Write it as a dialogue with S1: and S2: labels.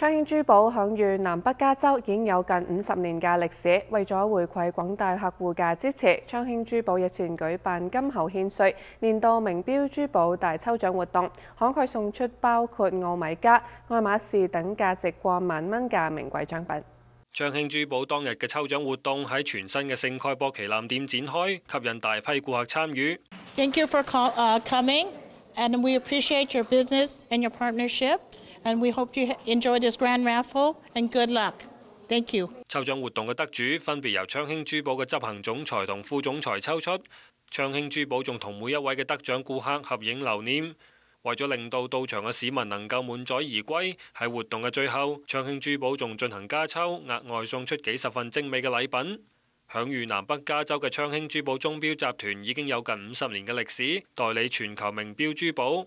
S1: 昌興珠寶響誉南北加州已經有近五十年嘅歷史，為咗回饋廣大客户嘅支持，昌興珠寶日前舉辦金猴獻瑞年度名标珠寶大抽獎活動，慷慨送出包括奧米加、愛馬仕等價值過萬蚊嘅名貴獎品。
S2: 昌興珠寶當日嘅抽獎活動喺全新嘅聖蓋博旗舰店展開，吸引大批顧客參與。
S3: and we hope you enjoy this grand raffle and good luck. Thank you.
S2: 抽奖活动嘅得主分别由昌兴珠宝嘅执行总裁同副总裁抽出，昌兴珠宝仲同每一位嘅得奖顾客合影留念。为咗令到到场嘅市民能够满载而归，喺活动嘅最后，昌兴珠宝仲进行加抽，额外送出几十份精美嘅礼品。享誉南北加州嘅昌兴珠宝钟表集团已经有近五十年嘅历史，代理全球名表珠宝。